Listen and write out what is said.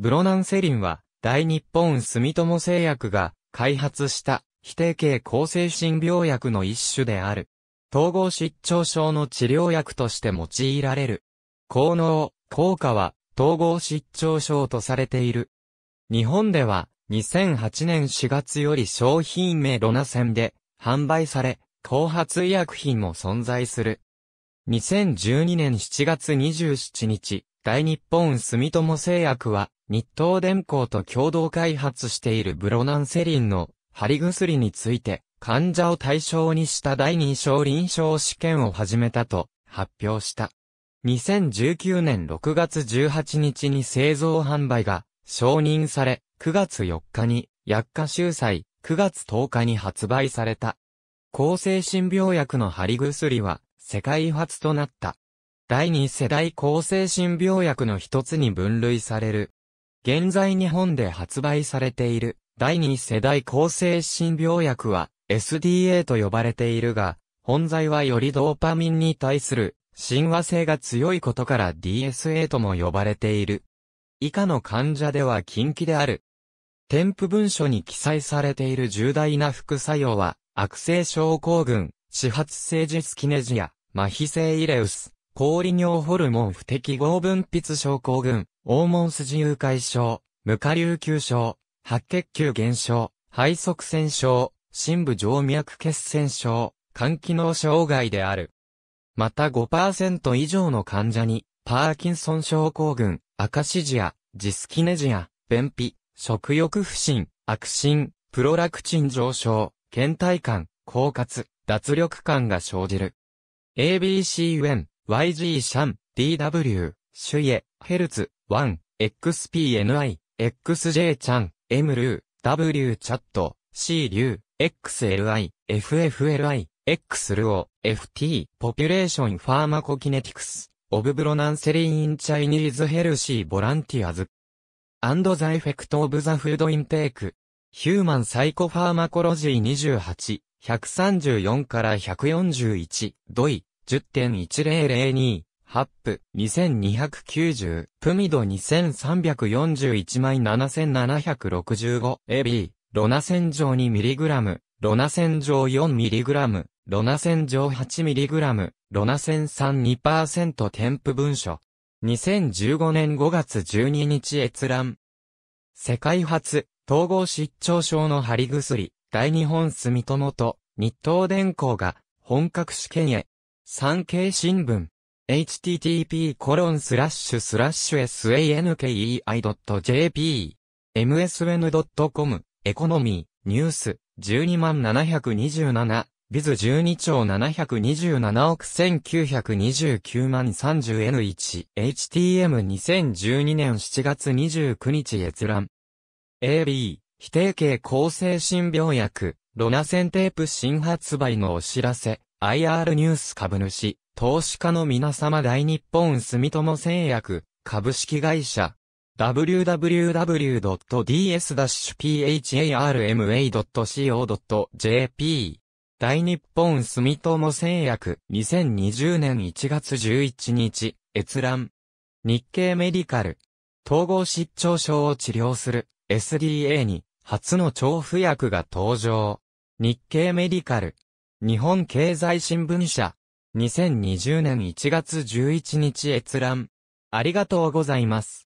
ブロナンセリンは、大日本住友製薬が開発した非定型抗精神病薬の一種である。統合失調症の治療薬として用いられる。効能、効果は統合失調症とされている。日本では2008年4月より商品名ロナセンで販売され、後発医薬品も存在する。2012年7月27日、大日本住友製薬は、日東電工と共同開発しているブロナンセリンの貼り薬について、患者を対象にした第2小臨床試験を始めたと発表した。2019年6月18日に製造販売が承認され、9月4日に薬価集載、9月10日に発売された。抗精神病薬の貼り薬は、世界初となった。第二世代抗精神病薬の一つに分類される。現在日本で発売されている第二世代抗精神病薬は SDA と呼ばれているが、本剤はよりドーパミンに対する親和性が強いことから DSA とも呼ばれている。以下の患者では禁忌である。添付文書に記載されている重大な副作用は、悪性症候群、始発性ジスキネジア、麻痺性イレウス、氷尿ホルモン不適合分泌症候群、黄門筋誘拐症、無下流球症、白血球減少、肺塞栓症、深部静脈血栓症、肝機能障害である。また5%以上の患者に、パーキンソン症候群、アカシジア、ジスキネジア、便秘、食欲不振、悪心、プロラクチン上昇、倦怠感、狡猾、脱力感が生じる。ABC ウェン、y g ン、DW、シュイエ、ヘルツ、ワン、XPNI、XJ ちゃん、M ルー、W チャット、C リュー、XLI、FFLI、X ルオ、FT、ポピュレーションファーマコキネティクス、オブブロナンセリーインチャイニーズヘルシーボランティアズ。アンドザエフェクトオブザフードインテーク。ヒューマンサイコファーマコロジー28、134から141、ドイ、10.1002、ハプ2290、プミド2341枚7765、エビロナ線上 2mg、ロナ線上 4mg、ロナ線上 8mg、ロナ線32%添付文書。2015年5月12日閲覧。世界初、統合失調症の貼り薬、大日本住友と、日東電工が、本格試験へ、産経新聞 http コロンスラッシュスラッシュ sankei.jp msn.com エコノミーニュース12万727ビズ12兆727億1929万 30N1 HTM2012 年7月29日閲覧 AB 非定型抗精神病薬ロナセンテープ新発売のお知らせ IR ニュース株主、投資家の皆様大日本住友製薬、株式会社、www.ds-pharma.co.jp 大日本住友製薬2020年1月11日、閲覧。日経メディカル。統合失調症を治療する SDA に初の調布薬が登場。日経メディカル。日本経済新聞社。2020年1月11日閲覧。ありがとうございます。